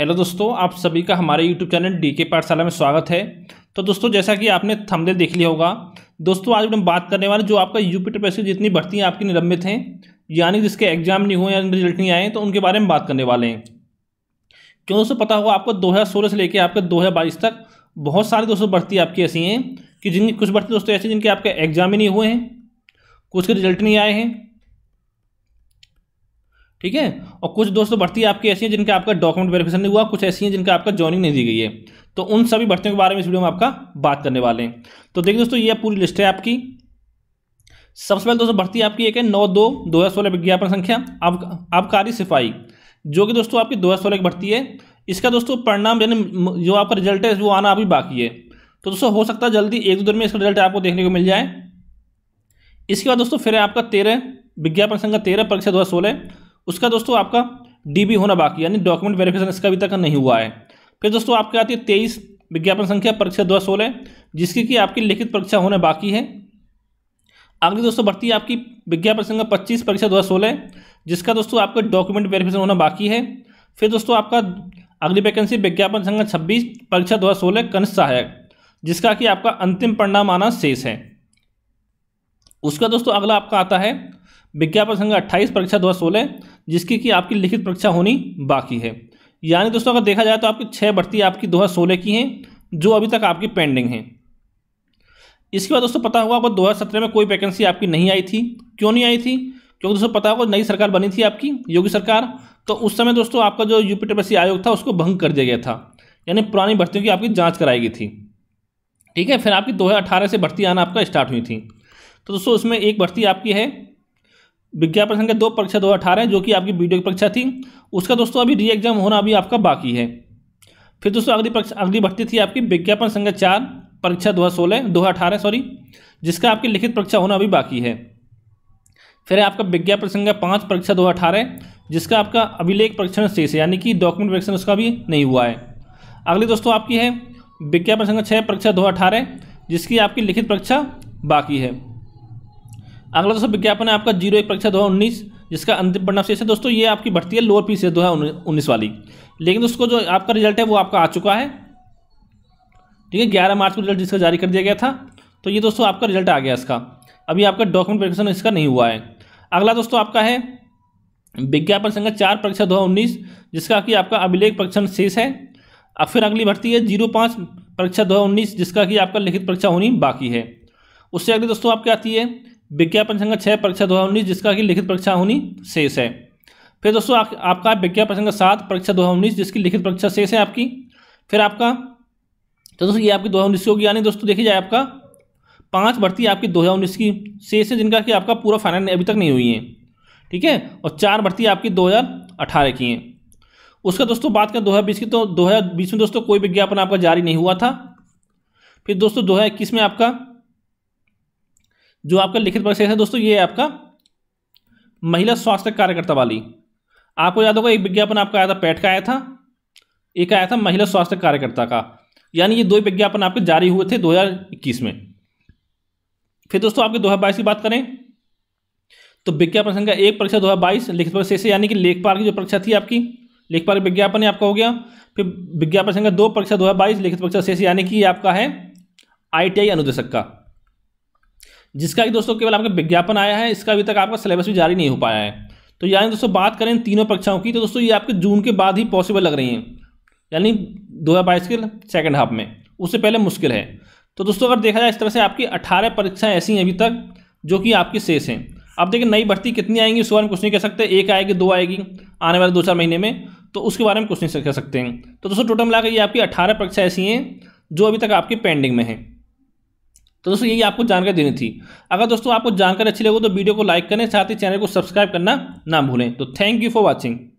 hello दोस्तों आप सभी का हमारे यूट्यूब चैनल डी के पाठशाला में स्वागत है तो दोस्तों जैसा कि आपने थंबनेल देख लिया होगा दोस्तों आज हम बात करने वाले जो आपका यूपी पी की जितनी भर्तियाँ आपकी निलंबित हैं यानी जिसके एग्जाम नहीं हुए या रिजल्ट नहीं आए तो उनके बारे में बात करने वाले हैं क्यों दोस्तों पता होगा आपको दो से लेकर आपके दो तक बहुत सारी दोस्तों भर्ती आपकी ऐसी हैं कि जिनकी कुछ भर्ती दोस्तों ऐसी जिनके आपके एग्जाम ही नहीं हुए हैं कुछ के रिजल्ट नहीं आए हैं ठीक है और कुछ दोस्तों भर्ती आपकी ऐसी हैं जिनका आपका डॉक्यूमेंट वेरिफिकेशन नहीं हुआ कुछ ऐसी हैं जिनका आपका ज्वाइनिंग नहीं दी गई है तो उन सभी भर्तियों के बारे में इस वीडियो में आपका बात करने वाले हैं तो देखिए दोस्तों ये पूरी लिस्ट है आपकी सबसे पहले दोस्तों भर्ती आपकी एक है नौ दो दो हज़ार सोलह विज्ञापन संख्या आबकारी सिपाही जो कि दोस्तों आपकी दो हज़ार सोलह की भर्ती है इसका दोस्तों परिणाम यानी जो आपका रिजल्ट है वो आना अभी बाकी है तो दोस्तों हो सकता है जल्दी एक दो दिन में इसका रिजल्ट आपको देखने को मिल जाए इसके बाद दोस्तों फिर है आपका तेरह विज्ञापन संख्या तेरह परीक्षा दो हज़ार सोलह उसका दोस्तों आपका डी होना बाकी यानी डॉक्यूमेंट वेरिफिकेशन इसका अभी तक नहीं हुआ है फिर दोस्तों आपके आती है तेईस विज्ञापन संख्या परीक्षा दो सोलह जिसकी कि आपकी लिखित परीक्षा होने बाकी है अगली दोस्तों बढ़ती है आपकी विज्ञापन संख्या पच्चीस परीक्षा दो सोलह जिसका दोस्तों आपका डॉक्यूमेंट वेरिफिकेशन होना बाकी है फिर दोस्तों आपका अगली वैकेंसी विज्ञापन संख्या छब्बीस परीक्षा दो कनिष्ठ सहायक जिसका कि आपका अंतिम परिणाम आना शेष है उसका दोस्तों अगला आपका आता है विज्ञापन संघ अट्ठाईस परीक्षा दो जिसकी कि आपकी लिखित परीक्षा होनी बाकी है यानी दोस्तों अगर देखा जाए तो आपकी छः भर्ती आपकी दो की हैं जो अभी तक आपकी पेंडिंग हैं इसके बाद दोस्तों पता होगा दो हज़ार में कोई वैकेंसी आपकी नहीं आई थी क्यों नहीं आई थी क्योंकि दोस्तों पता होगा नई सरकार बनी थी आपकी योगी सरकार तो उस समय दोस्तों आपका जो यूपी आयोग था उसको भंग कर दिया गया था यानी पुरानी भर्तियों की आपकी जाँच कराई गई थी ठीक है फिर आपकी 2018 से भर्ती आना आपका स्टार्ट हुई थी तो दोस्तों उसमें एक भर्ती आपकी है विज्ञापन संख्या दो परीक्षा दो अठारह जो कि आपकी वीडियो की परीक्षा थी उसका दोस्तों अभी री एग्जाम होना अभी आपका बाकी है फिर दोस्तों अगली परीक्षा अगली भर्ती थी आपकी विज्ञापन संख्या चार परीक्षा दो हज़ार सोलह दो हज़ार अठारह सॉरी जिसका आपकी लिखित परीक्षा होना अभी बाकी है फिर आपका विज्ञापन संख्या पाँच परीक्षा दो हज़ार अठारह जिसका आपका अभिलेख परीक्षण शेष है यानी कि डॉक्यूमेंट परीक्षण उसका भी नहीं हुआ है अगली दोस्तों आपकी है विज्ञापन संख्या छः परीक्षा दो हज़ार अठारह जिसकी आपकी लिखित परीक्षा बाकी है अगला दोस्तों विज्ञापन है आपका जीरो एक परीक्षा दो उन्नीस जिसका अंतिम परिणाम शेष है दोस्तों ये आपकी भर्ती है लोअर पीस है दो उन्नीस वाली लेकिन दोस्तों जो आपका रिजल्ट है वो आपका आ चुका है ठीक है ग्यारह मार्च को रिजल्ट जिसका जारी कर दिया गया था तो ये दोस्तों आपका रिजल्ट आ गया इसका अभी आपका डॉक्यूमेंट वेरिफिकेशन इसका नहीं हुआ है अगला दोस्तों आपका है विज्ञापन संघ चार परीक्षा दो उन्नीस जिसका कि आपका अभिलेख परीक्षण शेष है अब फिर अगली भर्ती है जीरो पाँच परीक्षा दो उन्नीस जिसका कि आपका लिखित परीक्षा होनी बाकी है उससे अगली दोस्तों आपकी आती है विज्ञापन संघ छः परीक्षा दो हज़ार उन्नीस जिसका कि लिखित परीक्षा होनी शेष है फिर दोस्तों आप, आपका विज्ञापन संघ सात परीक्षा दो हज़ार उन्नीस जिसकी लिखित परीक्षा शेष है आपकी फिर आपका तो दोस्तों ये आपकी दो हज़ार उन्नीस की होगी यानी दोस्तों देखिए जाए आपका पाँच भर्ती आपकी दो हज़ार उन्नीस की शेष है जिनका कि आपका पूरा फाइनल अभी तक नहीं हुई है ठीक है और चार भर्ती आपकी दो हज़ार अठारह की हैं उसका दोस्तों बात करें दो हज़ार बीस की तो दो हज़ार बीस में दोस्तों कोई विज्ञापन आपका जारी नहीं हुआ था फिर दोस्तों दो हज़ार इक्कीस में आपका जो आपका लिखित परीक्षा है दोस्तों ये है आपका महिला स्वास्थ्य कार्यकर्ता वाली आपको याद होगा एक विज्ञापन आपका आया था पैट का आया था एक आया था महिला स्वास्थ्य कार्यकर्ता का यानी ये दो विज्ञापन आपके जारी हुए थे 2021 में फिर दोस्तों आपके 2022 की बात करें तो विज्ञापन संख्या एक परीक्षा 2022 लिखित परीक्षा से यानी कि लेखपाल की जो परीक्षा थी आपकी लेखपाल विज्ञापन आपका हो गया फिर विज्ञापन संख्या दो परीक्षा दो लिखित परीक्षा शेष यानी कि आपका है आई अनुदेशक का जिसका कि दोस्तों केवल आपका विज्ञापन आया है इसका अभी तक आपका सिलेबस भी जारी नहीं हो पाया है तो यानी दोस्तों बात करें तीनों परीक्षाओं की तो दोस्तों ये आपके जून के बाद ही पॉसिबल लग रही हैं यानी दो हज़ार बाईस के सेकेंड हाफ में उससे पहले मुश्किल है तो दोस्तों अगर देखा जाए इस तरह से आपकी अट्ठारह परीक्षाएं ऐसी हैं अभी तक जो कि आपकी शेष हैं अब देखिए नई भर्ती कितनी आएंगी उसके बारे में कुछ नहीं कह सकते एक आएगी दो आएगी आने वाले दो चार महीने में तो उसके बारे में कुछ नहीं कह सकते हैं तो दोस्तों टोटल मिलाकर ये आपकी अठारह परीक्षा ऐसी हैं जो अभी तक आपकी पेंडिंग में हैं तो दोस्तों यही आपको जानकारी देनी थी अगर दोस्तों आपको जानकारी अच्छी लगे तो वीडियो को लाइक करें साथ ही चैनल को सब्सक्राइब करना ना भूलें तो थैंक यू फॉर वॉचिंग